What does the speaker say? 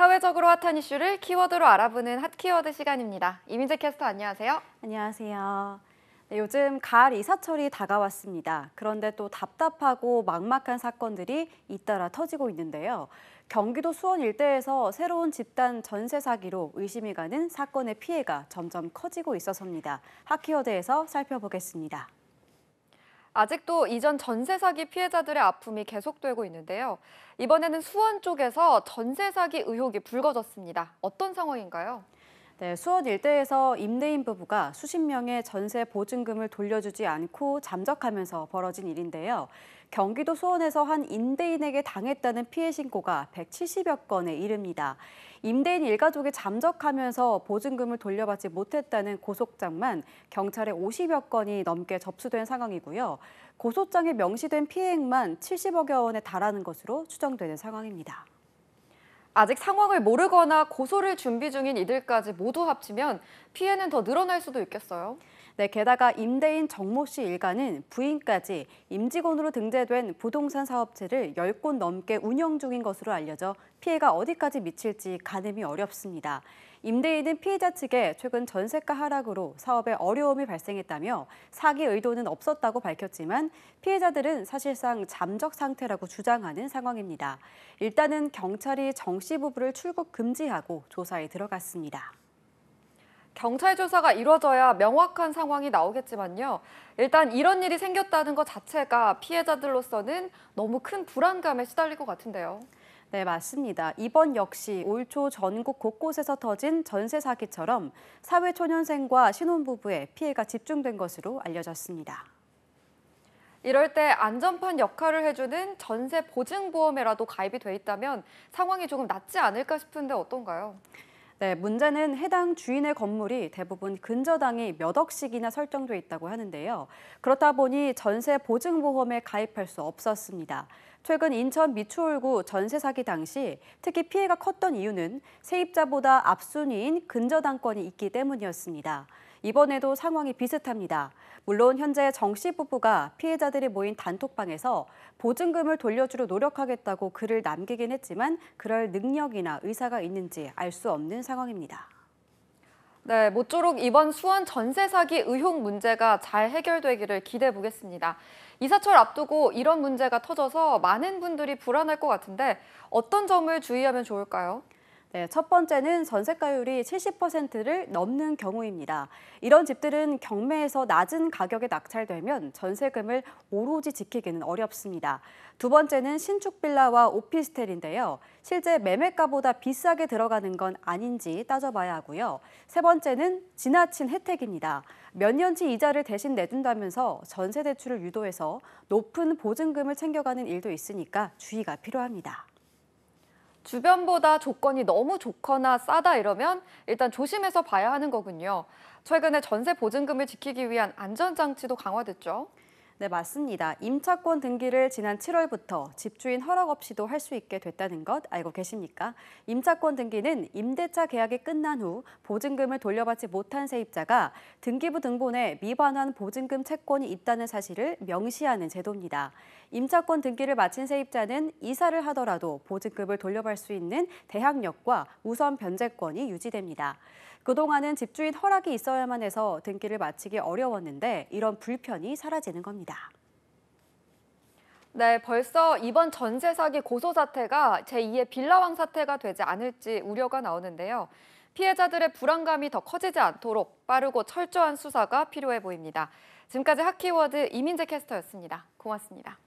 사회적으로 핫한 이슈를 키워드로 알아보는 핫키워드 시간입니다. 이민재 캐스터 안녕하세요. 안녕하세요. 네, 요즘 가을 이사철이 다가왔습니다. 그런데 또 답답하고 막막한 사건들이 잇따라 터지고 있는데요. 경기도 수원 일대에서 새로운 집단 전세 사기로 의심이 가는 사건의 피해가 점점 커지고 있어서입니다. 핫키워드에서 살펴보겠습니다. 아직도 이전 전세 사기 피해자들의 아픔이 계속되고 있는데요. 이번에는 수원 쪽에서 전세 사기 의혹이 불거졌습니다. 어떤 상황인가요? 네, 수원 일대에서 임대인 부부가 수십 명의 전세 보증금을 돌려주지 않고 잠적하면서 벌어진 일인데요. 경기도 수원에서 한 임대인에게 당했다는 피해 신고가 170여 건에 이릅니다. 임대인 일가족이 잠적하면서 보증금을 돌려받지 못했다는 고소장만 경찰에 50여 건이 넘게 접수된 상황이고요. 고소장에 명시된 피해액만 70억여 원에 달하는 것으로 추정되는 상황입니다. 아직 상황을 모르거나 고소를 준비 중인 이들까지 모두 합치면 피해는 더 늘어날 수도 있겠어요. 네, 게다가 임대인 정모 씨 일가는 부인까지 임직원으로 등재된 부동산 사업체를 10곳 넘게 운영 중인 것으로 알려져 피해가 어디까지 미칠지 가늠이 어렵습니다. 임대인은 피해자 측에 최근 전세가 하락으로 사업에 어려움이 발생했다며 사기 의도는 없었다고 밝혔지만 피해자들은 사실상 잠적 상태라고 주장하는 상황입니다. 일단은 경찰이 정씨 부부를 출국 금지하고 조사에 들어갔습니다. 경찰 조사가 이루어져야 명확한 상황이 나오겠지만요. 일단 이런 일이 생겼다는 것 자체가 피해자들로서는 너무 큰 불안감에 시달릴 것 같은데요. 네, 맞습니다. 이번 역시 올 초 전국 곳곳에서 터진 전세 사기처럼 사회초년생과 신혼부부에 피해가 집중된 것으로 알려졌습니다. 이럴 때 안전판 역할을 해주는 전세 보증보험에라도 가입이 돼 있다면 상황이 조금 낫지 않을까 싶은데 어떤가요? 네, 문제는 해당 주인의 건물이 대부분 근저당이 몇 억씩이나 설정돼 있다고 하는데요. 그렇다 보니 전세 보증보험에 가입할 수 없었습니다. 최근 인천 미추홀구 전세 사기 당시 특히 피해가 컸던 이유는 세입자보다 앞순위인 근저당권이 있기 때문이었습니다. 이번에도 상황이 비슷합니다. 물론 현재 정씨 부부가 피해자들이 모인 단톡방에서 보증금을 돌려주려 노력하겠다고 글을 남기긴 했지만 그럴 능력이나 의사가 있는지 알 수 없는 상황입니다. 네, 모쪼록 이번 수원 전세 사기 의혹 문제가 잘 해결되기를 기대해 보겠습니다. 이사철 앞두고 이런 문제가 터져서 많은 분들이 불안할 것 같은데 어떤 점을 주의하면 좋을까요? 네, 첫 번째는 전세가율이 70%를 넘는 경우입니다. 이런 집들은 경매에서 낮은 가격에 낙찰되면 전세금을 오로지 지키기는 어렵습니다. 두 번째는 신축 빌라와 오피스텔인데요. 실제 매매가보다 비싸게 들어가는 건 아닌지 따져봐야 하고요. 세 번째는 지나친 혜택입니다. 몇 년치 이자를 대신 내준다면서 전세 대출을 유도해서 높은 보증금을 챙겨가는 일도 있으니까 주의가 필요합니다. 주변보다 조건이 너무 좋거나 싸다 이러면 일단 조심해서 봐야 하는 거군요. 최근에 전세 보증금을 지키기 위한 안전장치도 강화됐죠. 네, 맞습니다. 임차권 등기를 지난 7월부터 집주인 허락 없이도 할 수 있게 됐다는 것 알고 계십니까? 임차권 등기는 임대차 계약이 끝난 후 보증금을 돌려받지 못한 세입자가 등기부 등본에 미반환 보증금 채권이 있다는 사실을 명시하는 제도입니다. 임차권 등기를 마친 세입자는 이사를 하더라도 보증금을 돌려받을 수 있는 대항력과 우선 변제권이 유지됩니다. 그동안은 집주인 허락이 있어야만 해서 등기를 마치기 어려웠는데 이런 불편이 사라지는 겁니다. 네, 벌써 이번 전세 사기 고소 사태가 제2의 빌라왕 사태가 되지 않을지 우려가 나오는데요. 피해자들의 불안감이 더 커지지 않도록 빠르고 철저한 수사가 필요해 보입니다. 지금까지 하키워드 이민재 캐스터였습니다. 고맙습니다.